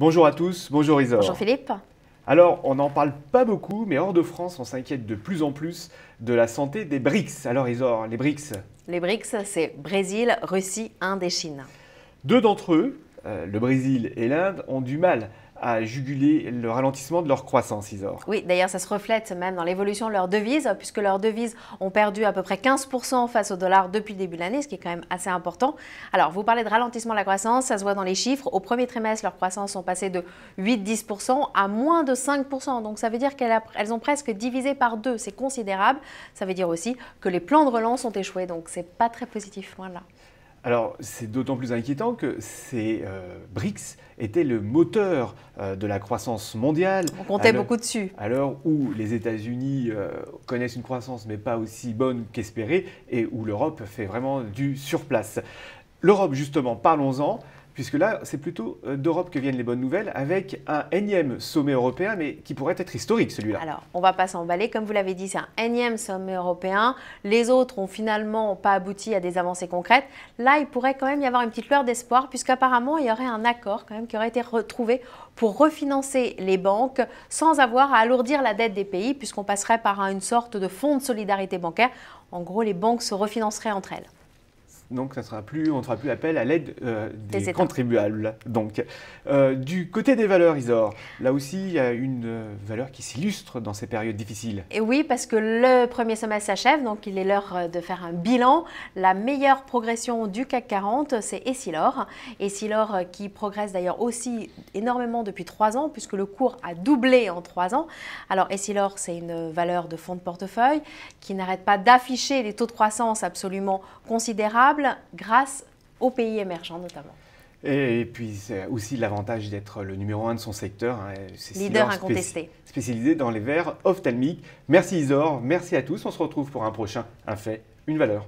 Bonjour à tous, bonjour Isor. Bonjour Philippe. Alors, on n'en parle pas beaucoup, mais hors de France, on s'inquiète de plus en plus de la santé des BRICS. Alors Isor, les BRICS Les BRICS, c'est Brésil, Russie, Inde et Chine. Deux d'entre eux, euh, le Brésil et l'Inde, ont du mal à juguler le ralentissement de leur croissance, Isor. Oui, d'ailleurs, ça se reflète même dans l'évolution de leur devise, puisque leurs devises ont perdu à peu près 15% face au dollar depuis le début de l'année, ce qui est quand même assez important. Alors, vous parlez de ralentissement de la croissance, ça se voit dans les chiffres. Au premier trimestre, leurs croissance sont passée de 8-10% à moins de 5%. Donc, ça veut dire qu'elles ont presque divisé par deux. C'est considérable. Ça veut dire aussi que les plans de relance ont échoué. Donc, c'est pas très positif, loin de là. Alors, c'est d'autant plus inquiétant que ces euh, BRICS étaient le moteur euh, de la croissance mondiale. On comptait beaucoup dessus. Alors où les États-Unis euh, connaissent une croissance, mais pas aussi bonne qu'espérée, et où l'Europe fait vraiment du surplace. L'Europe, justement, parlons-en puisque là, c'est plutôt euh, d'Europe que viennent les bonnes nouvelles, avec un énième sommet européen, mais qui pourrait être historique celui-là. Alors, on ne va pas s'emballer, comme vous l'avez dit, c'est un énième sommet européen. Les autres ont finalement pas abouti à des avancées concrètes. Là, il pourrait quand même y avoir une petite lueur d'espoir, puisqu'apparemment, il y aurait un accord quand même qui aurait été retrouvé pour refinancer les banques sans avoir à alourdir la dette des pays, puisqu'on passerait par une sorte de fonds de solidarité bancaire. En gros, les banques se refinanceraient entre elles. Donc, ça sera plus, on ne fera plus appel à l'aide euh, des, contribuables. Donc, euh, du côté des valeurs, Isor, là aussi, il y a une euh, valeur qui s'illustre dans ces périodes difficiles. Et oui, parce que le premier semestre s'achève, donc il est l'heure de faire un bilan. La meilleure progression du CAC 40, c'est Essilor. Essilor qui progresse d'ailleurs aussi énormément depuis trois ans, puisque le cours a doublé en trois ans. Alors, Essilor, c'est une valeur de fonds de portefeuille qui n'arrête pas d'afficher des taux de croissance absolument considérables grâce aux pays émergents notamment. Et, puis, aussi l'avantage d'être le numéro un de son secteur. Hein, Leader incontesté. Spécialisé dans les verres ophtalmiques. Merci Isor, merci à tous. On se retrouve pour un prochain Un fait, une valeur.